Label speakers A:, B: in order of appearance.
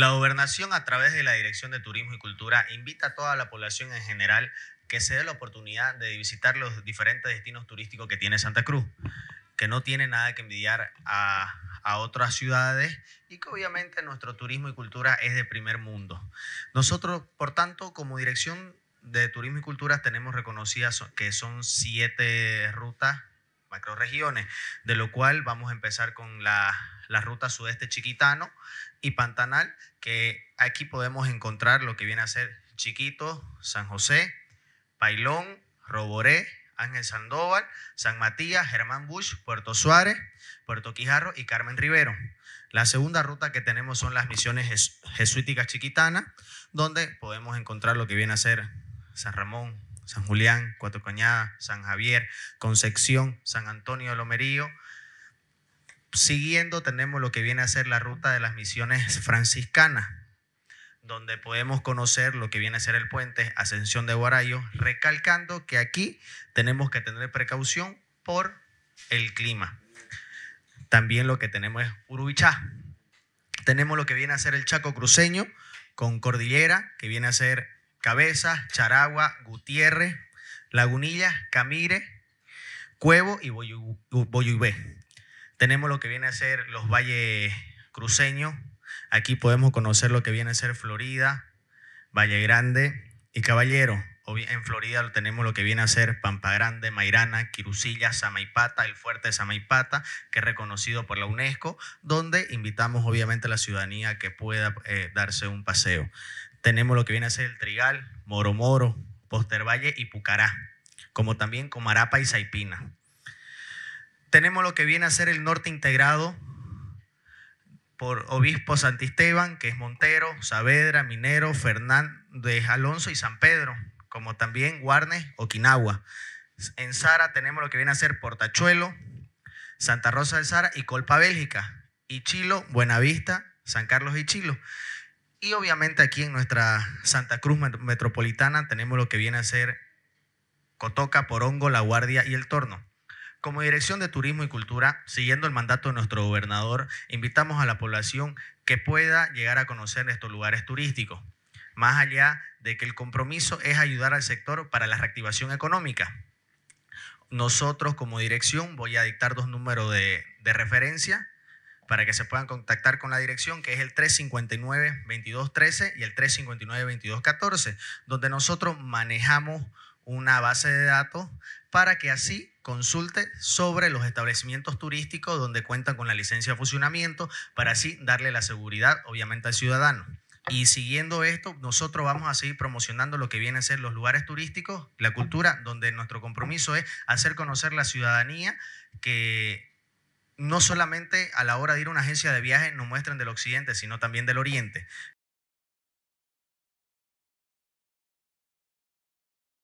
A: La gobernación, a través de la Dirección de Turismo y Cultura, invita a toda la población en general que se dé la oportunidad de visitar los diferentes destinos turísticos que tiene Santa Cruz, que no tiene nada que envidiar a, otras ciudades y que obviamente nuestro turismo y cultura es de primer mundo. Nosotros, por tanto, como Dirección de Turismo y Cultura tenemos reconocidas que son siete rutas macroregiones, de lo cual vamos a empezar con la, la, ruta sudeste chiquitano y Pantanal, que aquí podemos encontrar lo que viene a ser Chiquito, San José, Pailón, Roboré, Ángel Sandoval, San Matías, Germán Bush, Puerto Suárez, Puerto Quijarro y Carmen Rivero. La segunda ruta que tenemos son las misiones jesuíticas chiquitanas, donde podemos encontrar lo que viene a ser San Ramón, San Julián, Cuatro Cañadas, San Javier, Concepción, San Antonio de Lomerío. Siguiendo tenemos lo que viene a ser la ruta de las misiones franciscanas, donde podemos conocer lo que viene a ser el puente Ascensión de Guarayo, recalcando que aquí tenemos que tener precaución por el clima. También lo que tenemos es Urubichá. Tenemos lo que viene a ser el Chaco Cruceño con cordillera, que viene a ser Cabeza, Charagua, Gutiérrez, Lagunilla, Camire, Cuevo y Boyubé. Tenemos lo que viene a ser los valles cruceños. Aquí podemos conocer lo que viene a ser Florida, Valle Grande y Caballero. En Florida tenemos lo que viene a ser Pampa Grande, Mairana, Quirusilla, Samaipata, el fuerte de Samaipata, que es reconocido por la UNESCO, donde invitamos obviamente a la ciudadanía que pueda eh, darse un paseo. Tenemos lo que viene a ser el Trigal, Moro Moro, Postervalle y Pucará, como también Comarapa y Saipina. Tenemos lo que viene a ser el norte integrado por Obispo Santisteban, que es Montero, Saavedra, Minero, Fernández Alonso y San Pedro, como también Guarnes, Okinawa. En Sara tenemos lo que viene a ser Portachuelo, Santa Rosa del Sara y Colpa Bélgica, y Chilo, Buenavista, San Carlos y Chilo. Y obviamente aquí en nuestra Santa Cruz Metropolitana tenemos lo que viene a ser Cotoca, Porongo, La Guardia y El Torno. Como Dirección de Turismo y Cultura, siguiendo el mandato de nuestro gobernador, invitamos a la población que pueda llegar a conocer estos lugares turísticos, más allá de que el compromiso es ayudar al sector para la reactivación económica. Nosotros como dirección voy a dictar dos números de, de referencia para que se puedan contactar con la dirección, que es el 359-2213 y el 359-2214, donde nosotros manejamos una base de datos para que así consulte sobre los establecimientos turísticos donde cuentan con la licencia de funcionamiento, para así darle la seguridad, obviamente, al ciudadano. Y siguiendo esto, nosotros vamos a seguir promocionando lo que vienen a ser los lugares turísticos, la cultura, donde nuestro compromiso es hacer conocer la ciudadanía que no solamente a la hora de ir a una agencia de viaje nos muestran del occidente, sino también del oriente.